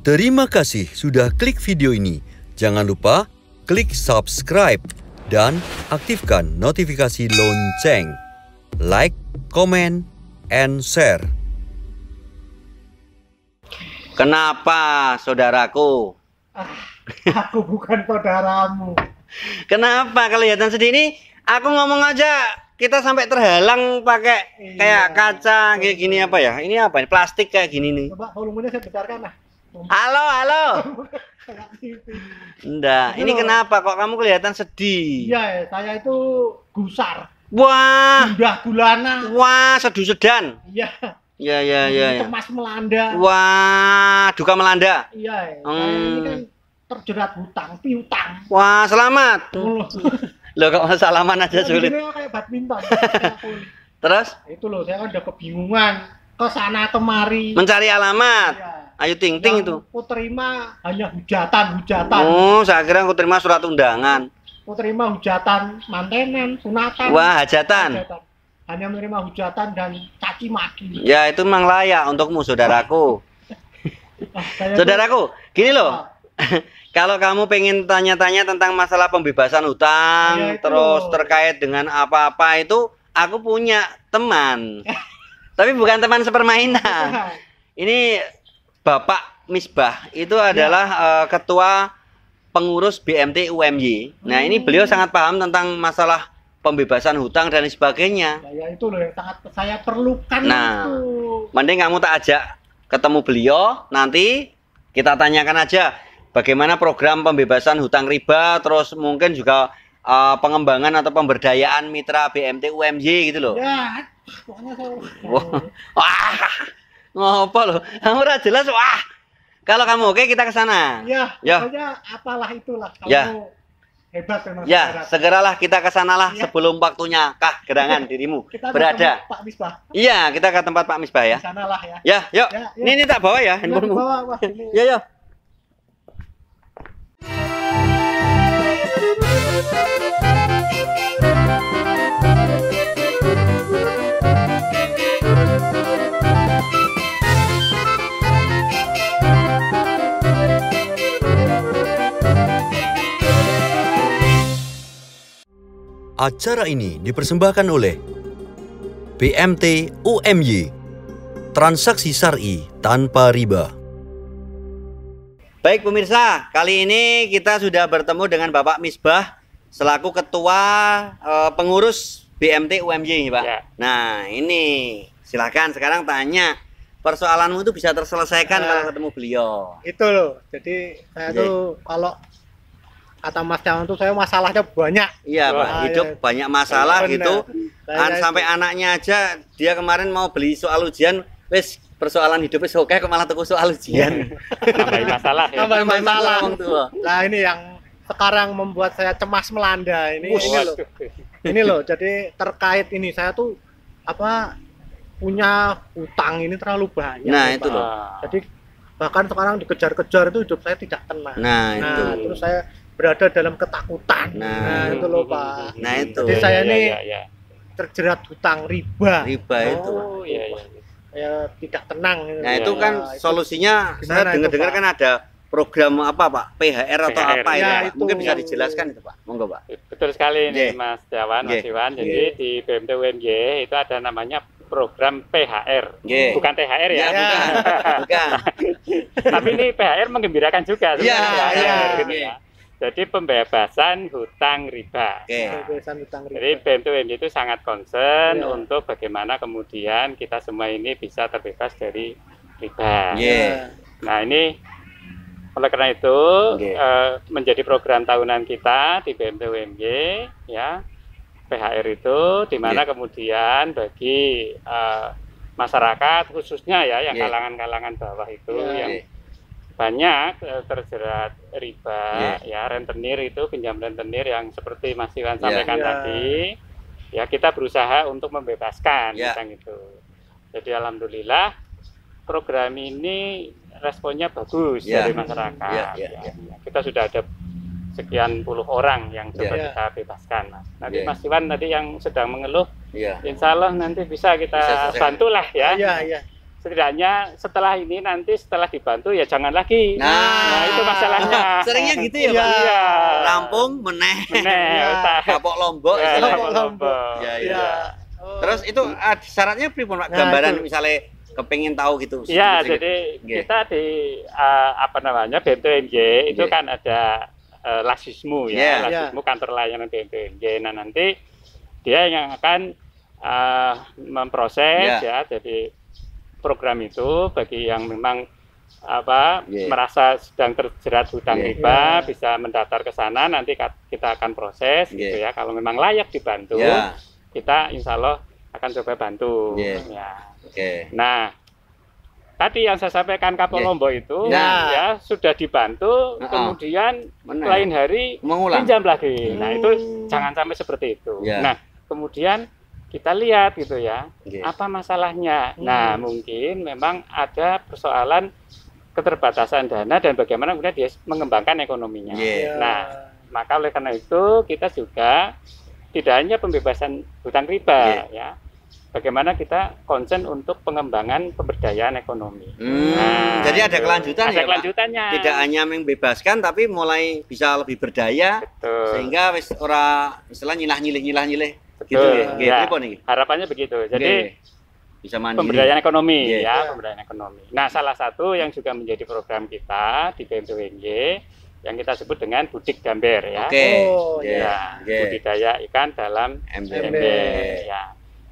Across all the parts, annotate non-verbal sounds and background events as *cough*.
Terima kasih sudah klik video ini. Jangan lupa klik subscribe dan aktifkan notifikasi lonceng. Like, comment, and share. Kenapa, saudaraku? Ah, aku bukan saudaramu. *laughs* Kenapa kelihatan sedih ini? Aku ngomong aja kita sampai terhalang pakai iya. kayak kaca kayak gini apa ya? Ini apa ini? Plastik kayak gini nih. Coba volumenya saya besarkan lah. Halo, halo. Enggak, ini kenapa kok kamu kelihatan sedih? Iya, ya, saya itu gusar. Wah. sudah gulana. Wah, seduh sedan. Iya. Iya, iya, iya. Ya. Cemas melanda. Wah, duka melanda. Iya, ya. hmm. ini kan terjerat hutang, piutang. Wah, selamat. lo kok salaman aja iya, sulit. Ini kayak badminton. Terus? Itu loh, saya kan udah kebingungan ke sana kemari. Mencari alamat. Iya. Ayu Ting Ting itu. Ku terima hanya hujatan, hujatan. Oh, saya kira ku terima surat undangan. Ku terima hujatan mantenan, sunatan. Wah, hajatan. Hanya menerima hujatan dan caci maki. Ya, itu memang layak untukmu, saudaraku. Ah, saudaraku, gini loh. Ah. *laughs* Kalau kamu pengen tanya-tanya tentang masalah pembebasan hutang, ya, terus terkait dengan apa-apa itu, aku punya teman. *laughs* Tapi bukan teman sepermainan. Ini Bapak Misbah itu ya. adalah ya. uh, ketua pengurus BMT UMY. Nah, hmm. ini beliau sangat paham tentang masalah pembebasan hutang dan sebagainya. Ya, ya, itu loh yang sangat saya perlukan nah, itu. Mending kamu tak ajak ketemu beliau nanti kita tanyakan aja bagaimana program pembebasan hutang riba terus mungkin juga uh, pengembangan atau pemberdayaan mitra BMT UMY gitu loh. Ya, pokoknya saya. Wah. *laughs* Ngopo loh? Kamu ora jelas wah. Kalau kamu oke kita ke sana. Ya, ya. apalah itulah ya. kamu ya. hebat memang. Ya, segeralah kita ke sanalah ya. sebelum waktunya kah gerangan dirimu *laughs* kita berada. Pak Misbah. Iya, kita ke tempat Pak Misbah ya. sanalah ya. Ya, yuk. Ya, ya. Ini, ini tak bawa ya iya, handphonemu. Ya, bawa, ya, Acara ini dipersembahkan oleh BMT UMY Transaksi Syari tanpa riba. Baik pemirsa, kali ini kita sudah bertemu dengan Bapak Misbah selaku ketua e, pengurus BMT UMY, Pak. Ya. Nah, ini silakan sekarang tanya persoalanmu itu bisa terselesaikan nah, kalau ketemu beliau. Itu loh. Jadi saya Jadi. tuh kalau kata Mas Cawan tuh saya masalahnya banyak. Iya, Pak. Hidup ya. banyak masalah Bener. gitu. An sampai gitu. anaknya aja dia kemarin mau beli soal ujian, wis persoalan hidup wis oke kok malah tuku soal ujian. *laughs* Tambah masalah ya. Tambah masalah. masalah. Nah, ini yang sekarang membuat saya cemas melanda ini Ush. ini loh. Ini loh, jadi terkait ini saya tuh apa punya hutang ini terlalu banyak. Nah, ya, itu loh. Jadi bahkan sekarang dikejar-kejar itu hidup saya tidak tenang. Nah, nah itu. terus saya berada dalam ketakutan. Nah, nah itu loh Pak. Nah itu. Jadi iya, saya iya, ini ya, ya, ya. terjerat hutang riba. Riba oh, itu. Ya, ya. ya tidak tenang. Nah itu kan nah, itu. solusinya saya dengar-dengar kan ada program apa Pak PHR atau PHR. apa iya. ya, itu, itu mungkin bisa dijelaskan itu Pak monggo Pak betul sekali ini yeah. Mas Jawan yeah. Mas Iwan jadi yeah. di BMT WNI itu ada namanya program PHR yeah. bukan THR ya, Yeah, bukan, *laughs* bukan. tapi ini PHR menggembirakan juga yeah, yeah, gitu yeah. Jadi pembebasan hutang riba. Okay. Pembebasan hutang riba. Jadi BMTUMJ itu sangat concern yeah. untuk bagaimana kemudian kita semua ini bisa terbebas dari riba. Yeah. Iya. Nah ini oleh karena itu okay. Iya. uh, eh, menjadi program tahunan kita di BMTWMG, ya PHR itu di mana yeah. kemudian bagi uh, masyarakat khususnya ya yang iya. kalangan-kalangan yeah. bawah itu yeah. yang yeah banyak eh, terjerat riba yeah. ya rentenir itu pinjam rentenir yang seperti Mas Iwan iya. sampaikan yeah. tadi ya kita berusaha untuk membebaskan yeah. tentang itu. Jadi alhamdulillah program ini responnya bagus yeah. dari masyarakat. Yeah, iya, yeah, yeah. Ya. Kita sudah ada sekian puluh orang yang sudah iya. yeah. kita bebaskan. Nanti yeah. Mas Iwan tadi yang sedang mengeluh, yeah. insya Allah nanti bisa kita bisa, bantulah ya. Yeah, yeah setidaknya setelah ini nanti setelah dibantu ya jangan lagi. Nah, nah itu masalahnya. Seringnya gitu ya, iya. Pak. Iya. Lampung meneh. Meneh. Ya. Kapok Lombok, ya, Kapok Lombok. iya. Ya. Oh. Terus itu syaratnya pripun Pak? Nah, Gambaran nah, misalnya kepengen tahu gitu. Iya, jadi kita di uh, apa namanya BMTNG itu kan ada uh, e, lasismu ya, yeah. lasismu yeah. kantor layanan BMTNG. Nah nanti dia yang akan uh, memproses yeah. ya, jadi program itu bagi yang memang apa yeah. merasa sedang terjerat hutang yeah. riba yeah. bisa mendaftar ke sana nanti kita akan proses yeah. gitu iya. ya kalau memang layak dibantu yeah. kita insya Allah akan coba bantu yeah. ya okay. nah tadi yang saya sampaikan Kapol yeah. Lombok itu nah. ya sudah dibantu kemudian Mana? lain hari pinjam lagi hmm. nah itu oh. jangan sampai seperti itu yeah. nah kemudian kita lihat gitu ya apa masalahnya hmm. nah mungkin memang ada persoalan keterbatasan dana dan bagaimana kemudian dia mengembangkan ekonominya yeah. Iya. nah maka oleh karena itu kita juga tidak hanya pembebasan hutang riba yeah. ya bagaimana kita konsen untuk pengembangan pemberdayaan ekonomi. Hmm, nah, jadi ada gitu. kelanjutan ada ya, kelanjutannya. Pak? Tidak hanya membebaskan tapi mulai bisa lebih berdaya Betul. sehingga orang misalnya istilah nyilah nyilih nyilah nyilih gitu ya, ya. nih. harapannya begitu jadi bisa mandiri. pemberdayaan ekonomi iya. ya pemberdayaan ekonomi nah salah satu yang juga menjadi program kita di BMTWG yang kita sebut dengan budik gambar ya okay. oh, iya. ya okay. budidaya ikan dalam ember. ember ya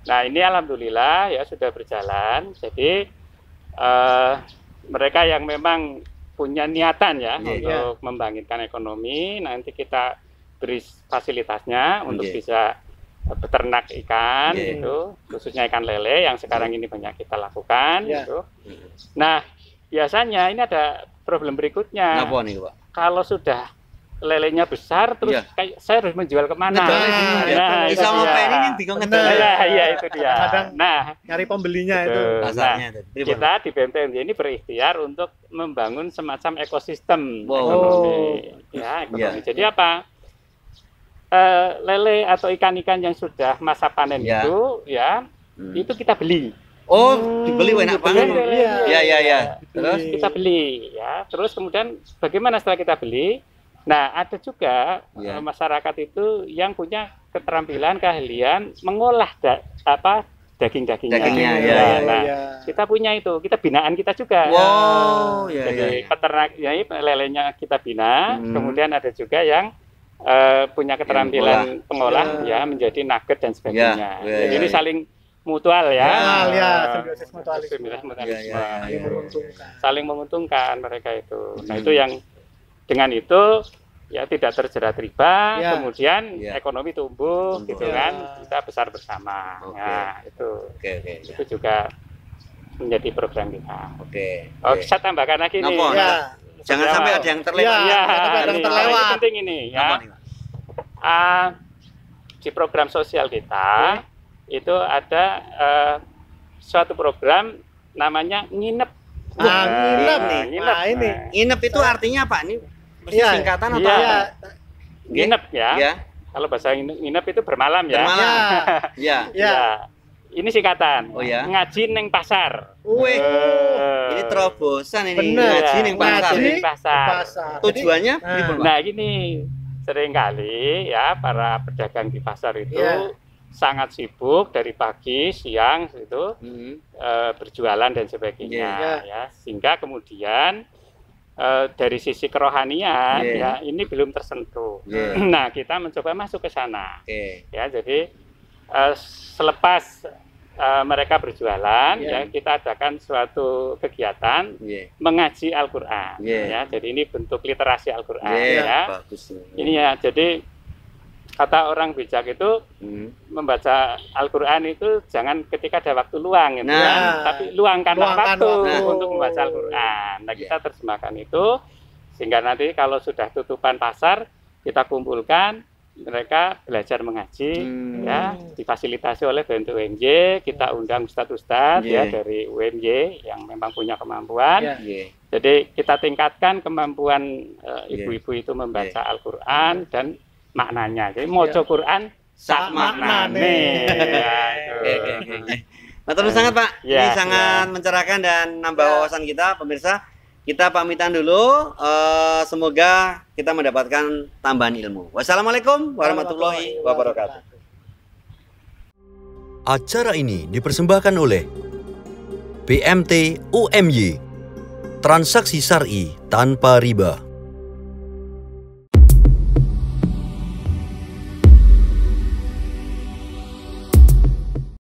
nah ini alhamdulillah ya sudah berjalan jadi uh, mereka yang memang punya niatan ya yeah, untuk yeah. membangkitkan ekonomi nanti kita beri fasilitasnya untuk untuk bisa peternak ikan yeah. Iya. itu khususnya ikan lele yang sekarang ini banyak kita lakukan yeah. itu. Hmm. Nah, biasanya ini ada problem berikutnya. nih, Pak? Kalau sudah lelenya besar terus yeah. kayak saya harus menjual kemana nah, nah, nah itu dia. bingung nah, nah, ya itu dia nah nyari pembelinya itu, Nah, kita di BMTMJ ini berikhtiar untuk membangun semacam ekosistem wow. ekonomi ya ekonomi yeah. jadi apa uh, lele atau ikan-ikan yang sudah masa panen ya. itu ya hmm. itu kita beli oh hmm, dibeli enak banget ya ya ya terus kita beli ya terus kemudian bagaimana setelah kita beli nah ada juga ya. masyarakat itu yang punya keterampilan keahlian mengolah da apa daging-dagingnya. Dagingnya, ya, ya, ya. Nah, ya. kita punya itu, kita binaan kita juga. Wow, ya, Jadi ya, ya. peternak, ya, lelenya kita bina, hmm. kemudian ada juga yang uh, punya keterampilan pengolah ya. ya menjadi nugget dan sebagainya. Ya, ya, Jadi ya, ini iya. saling mutual ya. Ya, ya simbiosis mutualisme. Ya, ya, Saling menguntungkan mereka itu. Nah, hmm. itu yang dengan itu ya tidak terjerat riba, ya. kemudian ya. ekonomi tumbuh, tumbuh gitu ya. kan. Kita besar bersama. Okay. Ya, nah, itu. Okay, okay, itu ya. juga menjadi program kita. Oke. Okay, okay. Oh, saya tambahkan lagi nih. ya jangan iya, sampai ada yang terlewat. Ya, ya, ada yang terlewat. Ini penting ini ya. Apa nih, Uh, di program sosial kita ya. itu ada uh, suatu program namanya nginep. Ah, ah nah, nginep nih. Nginep. Nah, ini. Nginep itu artinya apa? Ini mesti ya, singkatan atau ya. apa? Nginep ya. ya. Kalau bahasa nginep itu bermalam ya. Bermalam. *laughs* Ya. ya. ya. ya. Ini singkatan. Oh ya. Ngaji neng pasar. Wih. Uh, ini terobosan ini. Bener. Ngaji neng pasar. Ngaji neng pasar. pasar. Tujuannya? Nah, nah sering kali ya para pedagang di pasar itu yeah. sangat sibuk dari pagi, siang itu mm -hmm. e, berjualan dan sebagainya yeah. ya. Sehingga kemudian e, dari sisi kerohanian yeah. ya ini belum tersentuh. Yeah. Nah, kita mencoba masuk ke sana. Okay. Ya, jadi Eh, selepas uh, mereka berjualan yeah. ya kita adakan suatu kegiatan yeah. mengaji Al-Qur'an yeah. ya. Jadi ini bentuk literasi Al-Qur'an yeah, ya. Ini ya jadi kata orang bijak itu hmm. membaca Al-Qur'an itu jangan ketika ada waktu luang gitu ya. nah, ya. tapi luangkan waktu, waktu untuk membaca Al-Qur'an. Nah, yeah. kita terjemahkan itu sehingga nanti kalau sudah tutupan pasar kita kumpulkan mereka belajar mengaji hmm. ya difasilitasi oleh bentuk UMJ kita ya. undang ustadz-ustadz yeah. ya dari UMJ yang memang punya kemampuan yeah. Yeah. jadi kita tingkatkan kemampuan eh, ya. ibu-ibu uh, itu membaca yeah. Al-Qur'an yeah. dan maknanya jadi mojo ya. Quran sak maknane ya, Nah, sangat Pak, ya, ini sangat ya. mencerahkan dan nambah wawasan kita pemirsa kita pamitan dulu. Uh, semoga kita mendapatkan tambahan ilmu. Wassalamualaikum warahmatullahi wabarakatuh. Acara ini dipersembahkan oleh BMT UMY Transaksi Syari tanpa riba.